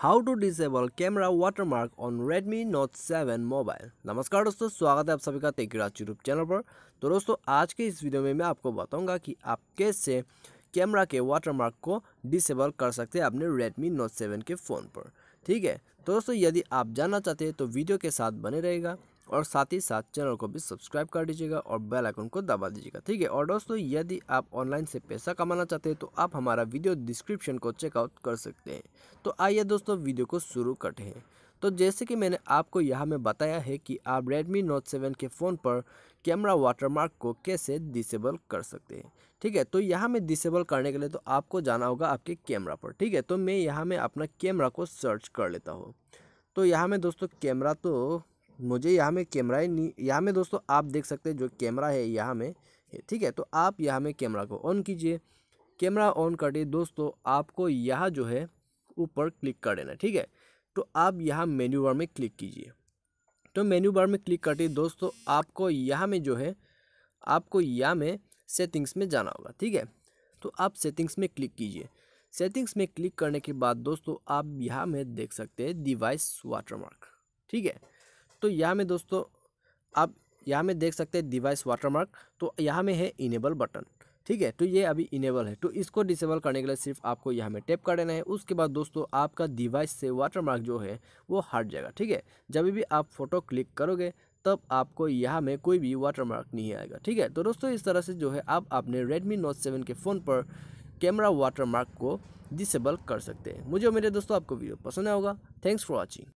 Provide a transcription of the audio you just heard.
how to disable camera watermark on Redmi note seven mobile नमस्कार दोस्तों स्वागत है आप सभी का टेक राज यूट्यूब चैनल पर तो दोस्तों आज के इस वीडियो में मैं आपको बताऊंगा कि आप कैसे कैमरा के वाटरमार्क को डिसेबल कर सकते हैं अपने रेडमी नोट सेवन के फ़ोन पर ठीक है तो दोस्तों यदि आप जानना चाहते हैं तो वीडियो के साथ बने रहेगा और साथ ही साथ चैनल को भी सब्सक्राइब कर दीजिएगा और बेल आइकन को दबा दीजिएगा ठीक है और दोस्तों यदि आप ऑनलाइन से पैसा कमाना चाहते हैं तो आप हमारा वीडियो डिस्क्रिप्शन को चेकआउट कर सकते हैं तो आइए दोस्तों वीडियो को शुरू करते हैं तो जैसे कि मैंने आपको यहाँ में बताया है कि आप रेडमी नोट सेवन के फ़ोन पर कैमरा वाटरमार्क को कैसे डिसेबल कर सकते हैं ठीक है तो यहाँ में डिसेबल करने के लिए तो आपको जाना होगा आपके कैमरा पर ठीक है तो मैं यहाँ में अपना कैमरा को सर्च कर लेता हूँ तो यहाँ में दोस्तों कैमरा तो मुझे यहाँ में कैमरा ही नहीं यहाँ में दोस्तों आप देख सकते हैं जो कैमरा है यहाँ में ठीक है तो आप यहाँ में कैमरा को ऑन कीजिए कैमरा ऑन दिए दोस्तों आपको यहाँ जो है ऊपर क्लिक कर देना ठीक है तो आप यहाँ मेन्यू बार में क्लिक कीजिए तो मेन्यू बार में क्लिक करते दोस्तों आपको यहाँ में जो है आपको यहाँ में सेटिंग्स में जाना होगा ठीक है तो आप सेटिंग्स में क्लिक कीजिए सेटिंग्स में क्लिक करने के बाद दोस्तों आप यहाँ में देख सकते हैं डिवाइस वाटरमार्क ठीक है तो यहाँ में दोस्तों आप यहाँ में देख सकते हैं डिवाइस वाटरमार्क तो यहाँ में है इनेबल बटन ठीक है तो ये अभी इनेबल है तो इसको डिसेबल करने के लिए सिर्फ आपको यहाँ में टैप कर देना है उसके बाद दोस्तों आपका डिवाइस से वाटरमार्क जो है वो हट जाएगा ठीक है जब भी आप फोटो क्लिक करोगे तब आपको यहाँ में कोई भी वाटरमार्क नहीं आएगा ठीक है तो दोस्तों इस तरह से जो है आप अपने रेडमी नोट सेवन के फ़ोन पर कैमरा वाटरमार्क को डिसेबल कर सकते हैं मुझे मेरे दोस्तों आपको वीडियो पसंद आएगा थैंक्स फॉर वॉचिंग